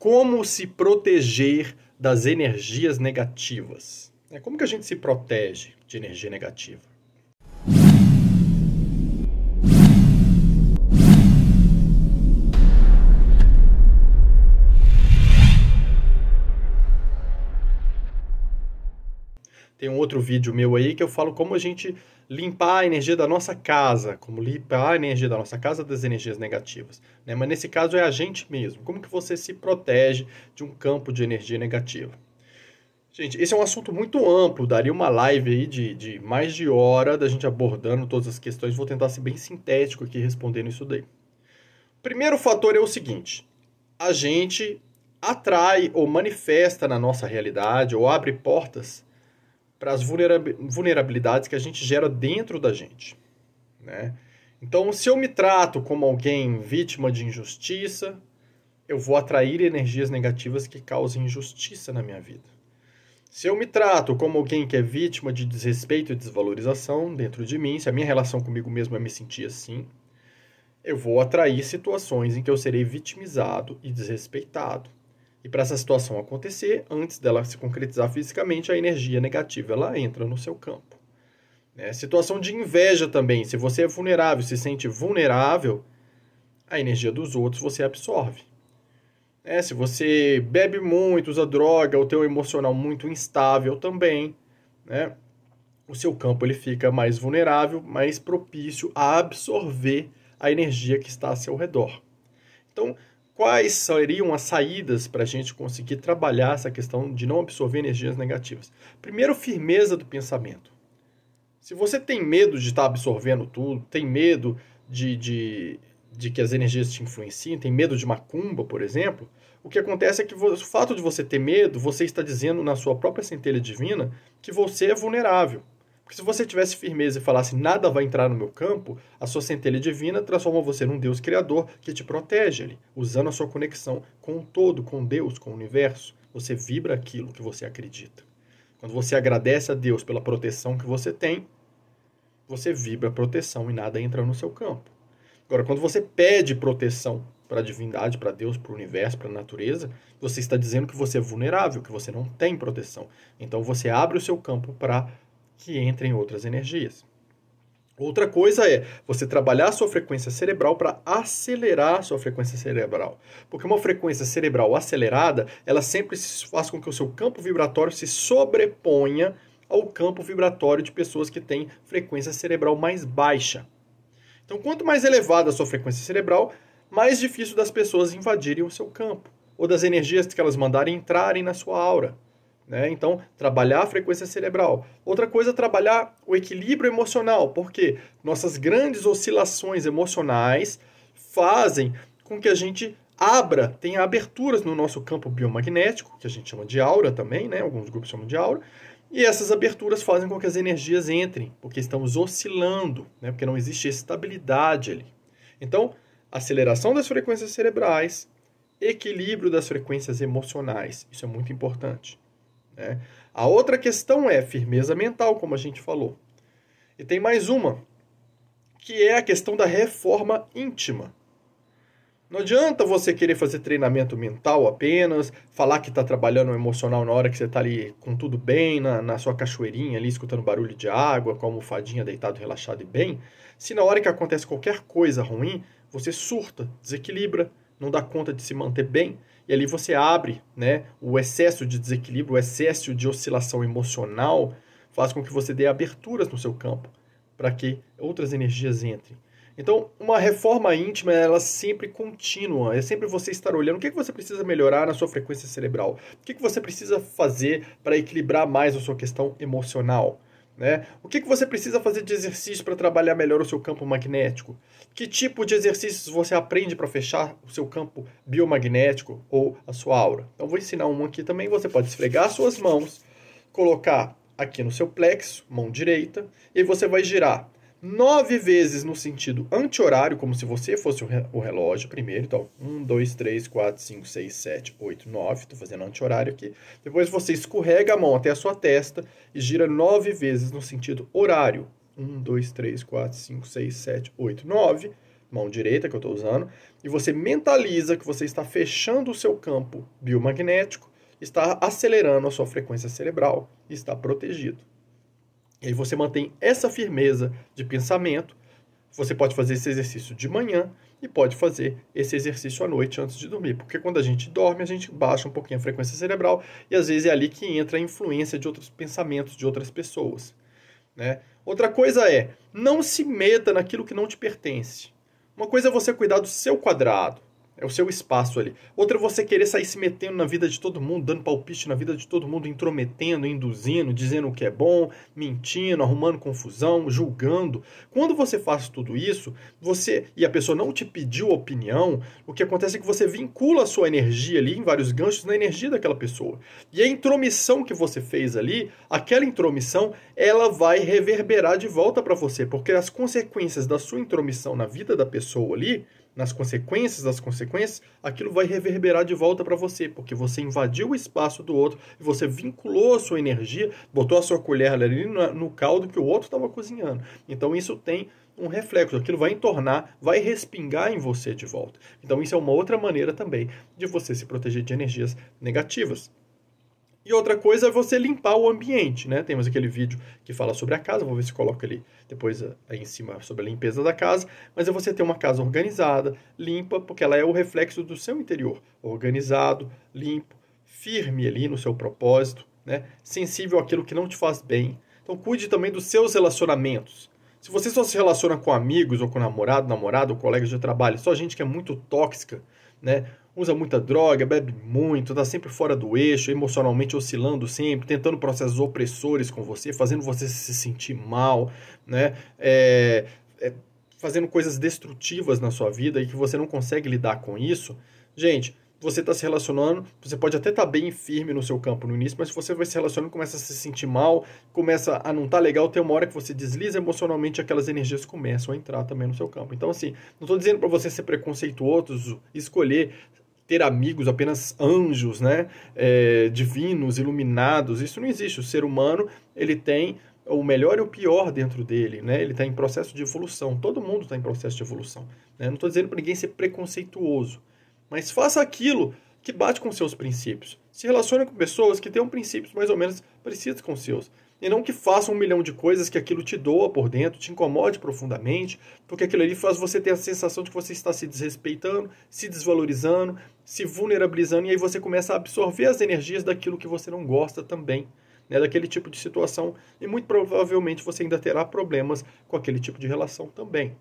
como se proteger das energias negativas. É, como que a gente se protege de energia negativa? Tem um outro vídeo meu aí que eu falo como a gente limpar a energia da nossa casa, como limpar a energia da nossa casa das energias negativas. Né? Mas nesse caso é a gente mesmo. Como que você se protege de um campo de energia negativa? Gente, esse é um assunto muito amplo, daria uma live aí de, de mais de hora da gente abordando todas as questões. Vou tentar ser bem sintético aqui respondendo isso daí. Primeiro fator é o seguinte: a gente atrai ou manifesta na nossa realidade ou abre portas para as vulnerabilidades que a gente gera dentro da gente. Né? Então, se eu me trato como alguém vítima de injustiça, eu vou atrair energias negativas que causem injustiça na minha vida. Se eu me trato como alguém que é vítima de desrespeito e desvalorização dentro de mim, se a minha relação comigo mesmo é me sentir assim, eu vou atrair situações em que eu serei vitimizado e desrespeitado. E para essa situação acontecer, antes dela se concretizar fisicamente, a energia negativa ela entra no seu campo. Né? Situação de inveja também. Se você é vulnerável, se sente vulnerável, a energia dos outros você absorve. Né? se você bebe muito, usa droga, o teu emocional muito instável também, né? o seu campo ele fica mais vulnerável, mais propício a absorver a energia que está a seu redor. Então, quais seriam as saídas para a gente conseguir trabalhar essa questão de não absorver energias negativas? Primeiro, firmeza do pensamento. Se você tem medo de estar tá absorvendo tudo, tem medo de, de, de, que as energias te influenciem, tem medo de macumba, por exemplo, o que acontece é que o fato de você ter medo, você está dizendo na sua própria centelha divina que você é vulnerável. Porque se você tivesse firmeza e falasse nada vai entrar no meu campo, a sua centelha divina transforma você num Deus criador que te protege ali, usando a sua conexão com o todo, com Deus, com o universo. Você vibra aquilo que você acredita. Quando você agradece a Deus pela proteção que você tem, você vibra proteção e nada entra no seu campo. Agora, quando você pede proteção para a divindade, para Deus, para o universo, para a natureza, você está dizendo que você é vulnerável, que você não tem proteção. Então você abre o seu campo para que entrem outras energias. Outra coisa é você trabalhar a sua frequência cerebral para acelerar a sua frequência cerebral. Porque uma frequência cerebral acelerada, ela sempre faz com que o seu campo vibratório se sobreponha ao campo vibratório de pessoas que têm frequência cerebral mais baixa. Então, quanto mais elevada a sua frequência cerebral, mais difícil das pessoas invadirem o seu campo ou das energias que elas mandarem entrarem na sua aura. Né? Então, trabalhar a frequência cerebral. Outra coisa é trabalhar o equilíbrio emocional, porque nossas grandes oscilações emocionais fazem com que a gente abra, tenha aberturas no nosso campo biomagnético, que a gente chama de aura também, né? alguns grupos chamam de aura, e essas aberturas fazem com que as energias entrem, porque estamos oscilando, né? porque não existe estabilidade ali. Então, aceleração das frequências cerebrais, equilíbrio das frequências emocionais, isso é muito importante. Né? A outra questão é firmeza mental, como a gente falou. E tem mais uma, que é a questão da reforma íntima. Não adianta você querer fazer treinamento mental apenas, falar que está trabalhando o emocional na hora que você está ali com tudo bem, na, na sua cachoeirinha ali, escutando barulho de água, com a almofadinha deitado, relaxado e bem, se na hora que acontece qualquer coisa ruim, você surta, desequilibra, não dá conta de se manter bem e ali você abre, né? O excesso de desequilíbrio, o excesso de oscilação emocional faz com que você dê aberturas no seu campo para que outras energias entrem. Então, uma reforma íntima, ela é sempre contínua, é sempre você estar olhando o que, é que você precisa melhorar na sua frequência cerebral, o que, é que você precisa fazer para equilibrar mais a sua questão emocional. Né? O que, que você precisa fazer de exercício para trabalhar melhor o seu campo magnético? Que tipo de exercícios você aprende para fechar o seu campo biomagnético ou a sua aura? Então, vou ensinar um aqui também. Você pode esfregar suas mãos, colocar aqui no seu plexo, mão direita, e você vai girar nove vezes no sentido anti-horário, como se você fosse o relógio primeiro. Então, um, dois, três, quatro, cinco, seis, sete, oito, nove. Estou fazendo anti-horário aqui. Depois você escorrega a mão até a sua testa e gira nove vezes no sentido horário. Um, dois, três, quatro, cinco, seis, sete, oito, nove. Mão direita que eu estou usando. E você mentaliza que você está fechando o seu campo biomagnético, está acelerando a sua frequência cerebral e está protegido. E aí você mantém essa firmeza de pensamento. Você pode fazer esse exercício de manhã e pode fazer esse exercício à noite antes de dormir, porque quando a gente dorme, a gente baixa um pouquinho a frequência cerebral e às vezes é ali que entra a influência de outros pensamentos de outras pessoas. Né? Outra coisa é, não se meta naquilo que não te pertence. Uma coisa é você cuidar do seu quadrado, é o seu espaço ali. Outra é você querer sair se metendo na vida de todo mundo, dando palpite na vida de todo mundo, intrometendo, induzindo, dizendo o que é bom, mentindo, arrumando confusão, julgando. Quando você faz tudo isso, você e a pessoa não te pediu opinião, o que acontece é que você vincula a sua energia ali em vários ganchos na energia daquela pessoa. E a intromissão que você fez ali, aquela intromissão, ela vai reverberar de volta para você, porque as consequências da sua intromissão na vida da pessoa ali nas consequências das consequências, aquilo vai reverberar de volta para você, porque você invadiu o espaço do outro e você vinculou a sua energia, botou a sua colher ali no caldo que o outro estava cozinhando. Então isso tem um reflexo, aquilo vai entornar, vai respingar em você de volta. Então isso é uma outra maneira também de você se proteger de energias negativas. E outra coisa é você limpar o ambiente, né? Temos aquele vídeo que fala sobre a casa, vou ver se coloco ali depois aí eh, em cima sobre a limpeza da casa, mas é você ter uma casa organizada, limpa, porque ela é o reflexo do seu interior, organizado, limpo, firme ali no seu propósito, né? Sensível àquilo que não te faz bem. Então cuide também dos seus relacionamentos. Se você só se relaciona com amigos ou com namorado, namorado ou colegas de trabalho, só gente que é muito tóxica, né? Usa muita droga, bebe muito, tá sempre fora do eixo, emocionalmente oscilando sempre, tentando processos opressores com você, fazendo você se sentir mal, né? É, é, fazendo coisas destrutivas na sua vida e que você não consegue lidar com isso. Gente, você está se relacionando, você pode até estar tá bem firme no seu campo no início, mas se você vai se relacionando, começa a se sentir mal, começa a não estar tá legal, tem uma hora que você desliza emocionalmente, aquelas energias começam a entrar também no seu campo. Então, assim, não estou dizendo para você ser preconceituoso, escolher ter amigos apenas anjos, né, é, divinos, iluminados, isso não existe. O ser humano, ele tem o melhor e o pior dentro dele, né? Ele está em processo de evolução. Todo mundo está em processo de evolução. Né? Não estou dizendo para ninguém ser preconceituoso, mas faça aquilo que bate com seus princípios. Se relacione com pessoas que tenham princípios mais ou menos parecidos com os seus. E não que faça um milhão de coisas que aquilo te doa por dentro, te incomode profundamente, porque aquilo ali faz você ter a sensação de que você está se desrespeitando, se desvalorizando, se vulnerabilizando, e aí você começa a absorver as energias daquilo que você não gosta também, né, daquele tipo de situação, e muito provavelmente você ainda terá problemas com aquele tipo de relação também.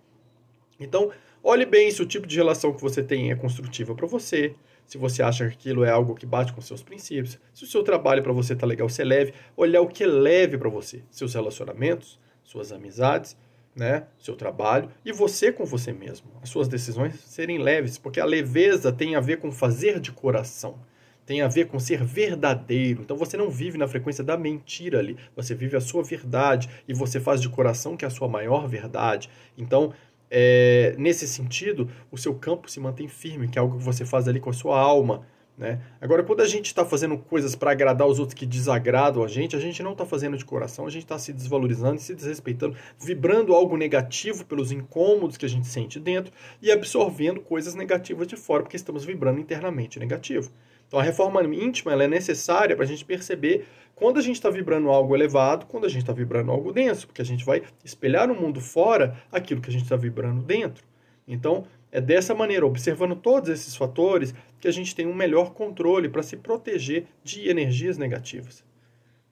Então, olhe bem se o tipo de relação que você tem é construtiva para você, se você acha que aquilo é algo que bate com seus princípios, se o seu trabalho para você tá legal, se é leve, olhar o que é leve para você, seus relacionamentos, suas amizades, né, seu trabalho e você com você mesmo. As suas decisões serem leves, porque a leveza tem a ver com fazer de coração, tem a ver com ser verdadeiro. Então você não vive na frequência da mentira ali, você vive a sua verdade e você faz de coração que é a sua maior verdade. Então é, nesse sentido, o seu campo se mantém firme, que é algo que você faz ali com a sua alma. Né? Agora, quando a gente está fazendo coisas para agradar os outros que desagradam a gente, a gente não está fazendo de coração, a gente está se desvalorizando, se desrespeitando, vibrando algo negativo pelos incômodos que a gente sente dentro e absorvendo coisas negativas de fora, porque estamos vibrando internamente negativo. Então, a reforma íntima é necessária para a gente perceber quando a gente está vibrando algo elevado, quando a gente está vibrando algo denso, porque a gente vai espelhar o mundo fora aquilo que a gente está vibrando dentro. Então, é dessa maneira, observando todos esses fatores, que a gente tem um melhor controle para se proteger de energias negativas.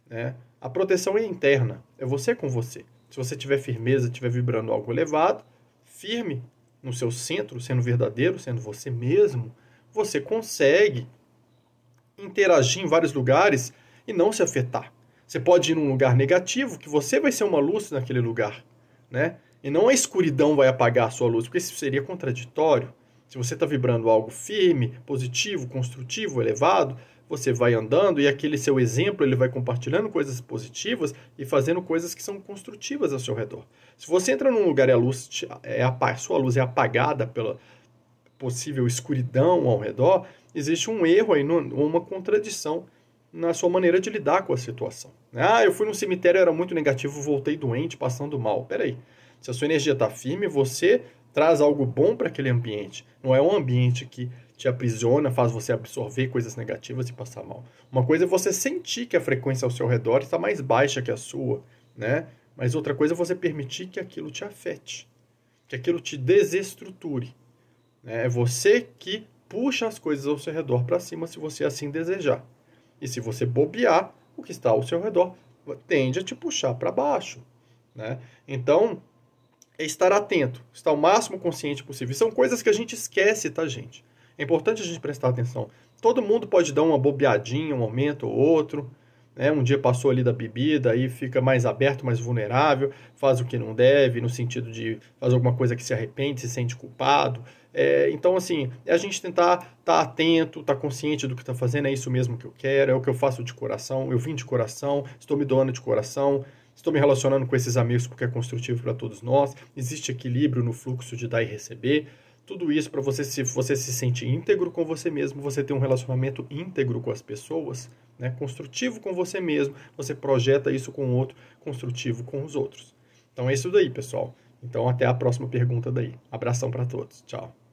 Né? A proteção é interna, é você com você. Se você tiver firmeza, estiver vibrando algo elevado, firme no seu centro, sendo verdadeiro, sendo você mesmo, você consegue interagir em vários lugares e não se afetar. Você pode ir num lugar negativo que você vai ser uma luz naquele lugar, né? E não a escuridão vai apagar a sua luz, porque isso seria contraditório. Se você está vibrando algo firme, positivo, construtivo, elevado, você vai andando e aquele seu exemplo ele vai compartilhando coisas positivas e fazendo coisas que são construtivas ao seu redor. Se você entra num lugar e a luz te, é a sua luz é apagada pela possível escuridão ao redor, existe um erro aí, uma contradição na sua maneira de lidar com a situação. Né? Ah, eu fui num cemitério, era muito negativo, voltei doente, passando mal. Peraí, se a sua energia está firme, você traz algo bom para aquele ambiente. Não é um ambiente que te aprisiona, faz você absorver coisas negativas e passar mal. Uma coisa é você sentir que a frequência ao seu redor está mais baixa que a sua, né? Mas outra coisa é você permitir que aquilo te afete, que aquilo te desestruture. Né? É você que puxa as coisas ao seu redor para cima se você assim desejar. E se você bobear, o que está ao seu redor tende a te puxar para baixo. Né? Então, é estar atento, estar o máximo consciente possível. E são coisas que a gente esquece, tá, gente? É importante a gente prestar atenção. Todo mundo pode dar uma bobeadinha, um momento ou outro, né? Um dia passou ali da bebida, aí fica mais aberto, mais vulnerável, faz o que não deve, no sentido de fazer alguma coisa que se arrepende, se sente culpado. É, então, assim, é a gente tentar estar tá atento, estar tá consciente do que está fazendo, é isso mesmo que eu quero, é o que eu faço de coração, eu vim de coração, estou me doando de coração, estou me relacionando com esses amigos porque é construtivo para todos nós, existe equilíbrio no fluxo de dar e receber. Tudo isso para você, se você se sente íntegro com você mesmo, você ter um relacionamento íntegro com as pessoas, né? construtivo com você mesmo, você projeta isso com o outro, construtivo com os outros. Então é isso daí, pessoal. Então até a próxima pergunta daí. Abração para todos. Tchau.